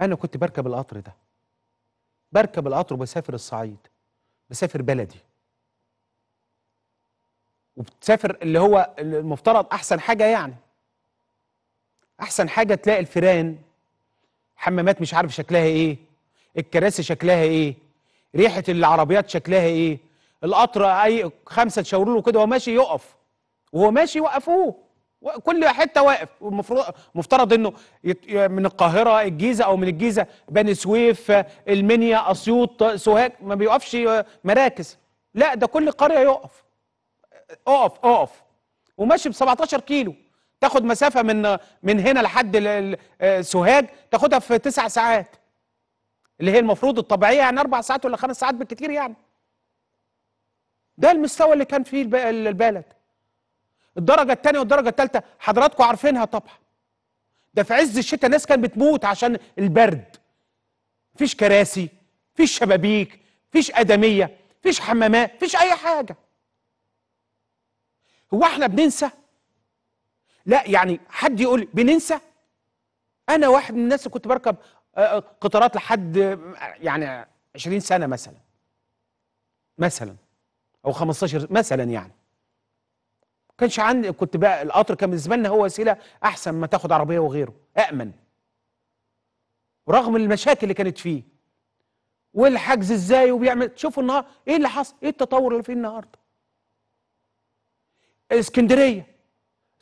انا كنت بركب القطر ده بركب القطر وبسافر الصعيد بسافر بلدي وبتسافر اللي هو المفترض احسن حاجه يعني احسن حاجه تلاقي الفيران حمامات مش عارف شكلها ايه الكراسي شكلها ايه ريحه العربيات شكلها ايه القطر اي خمسه تشاوروا له كده وهو ماشي يقف وهو ماشي يوقفوه كل حته واقف والمفروض مفترض انه من القاهره الجيزه او من الجيزه بني سويف المنيا اسيوط سوهاج ما بيقفش آه، مراكز لا ده كل قريه يقف اقف اقف وماشي ب 17 كيلو تاخد مسافه من من هنا لحد آه، سوهاج تاخدها في تسع ساعات اللي هي المفروض الطبيعيه يعني اربع ساعات ولا خمس ساعات بالكثير يعني ده المستوى اللي كان فيه البلد الدرجه الثانيه والدرجه الثالثه حضراتكم عارفينها طبعا ده في عز الشتاء ناس كانت بتموت عشان البرد مفيش كراسي مفيش شبابيك مفيش ادميه مفيش حمامات مفيش اي حاجه هو احنا بننسى لا يعني حد يقول بننسى انا واحد من الناس اللي كنت بركب آه، آه، قطارات لحد يعني 20 سنه مثلا مثلا او 15 مثلا يعني كانش عندي كنت بقى القطر كان بالنسبه لنا هو وسيله احسن ما تاخد عربيه وغيره امن رغم المشاكل اللي كانت فيه والحجز ازاي وبيعمل شوفوا النهار ايه اللي حصل ايه التطور اللي فيه النهارده اسكندريه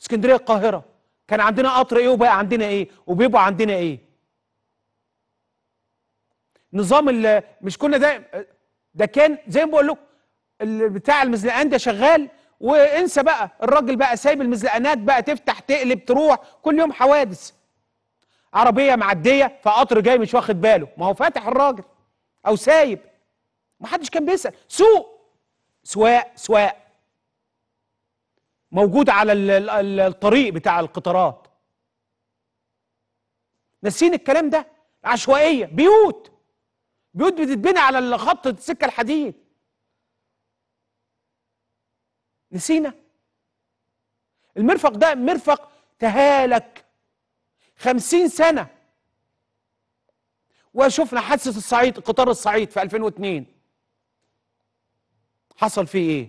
اسكندريه القاهره كان عندنا قطر ايه وبقى عندنا ايه وبيبقى عندنا ايه نظام مش كنا ده ده كان زي ما بقول لكم بتاع المزنقان ده شغال وانسى بقى الراجل بقى سايب المزلقانات بقى تفتح تقلب تروح كل يوم حوادث عربيه معديه فقطر جاي مش واخد باله ما هو فاتح الراجل او سايب ما حدش كان بيسال سوق سواق سواق موجود على الطريق بتاع القطارات ناسين الكلام ده عشوائيه بيوت بيوت بتتبني على خط السكه الحديد نسينا المرفق ده مرفق تهالك خمسين سنة وشفنا حادثة الصعيد قطار الصعيد في 2002 حصل فيه ايه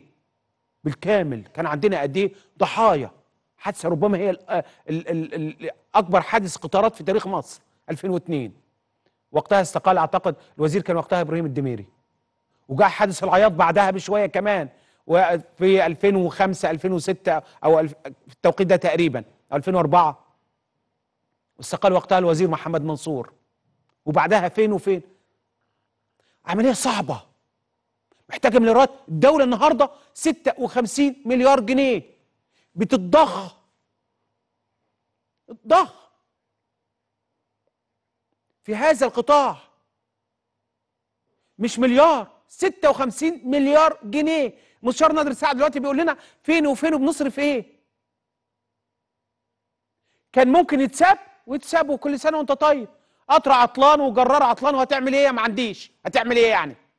بالكامل كان عندنا قد ايه ضحايا حادثة ربما هي اكبر حادث قطارات في تاريخ مصر 2002 وقتها استقال اعتقد الوزير كان وقتها ابراهيم الدميري وجاء حادث العياط بعدها بشويه كمان وفي 2005 2006 او في التوقيت ده تقريبا او 2004 واستقال وقتها الوزير محمد منصور وبعدها فين وفين عمليه صعبه محتاجه مليارات الدوله النهارده 56 مليار جنيه بتتضخ الضخ في هذا القطاع مش مليار 56 مليار جنيه مستشار نادر سعد دلوقتي بيقول لنا فين وفين وبنصرف ايه كان ممكن يتساب ويتساب وكل سنه وانت طيب قطر عطلان وجرار عطلان وهتعمل ايه ما عنديش هتعمل ايه يعني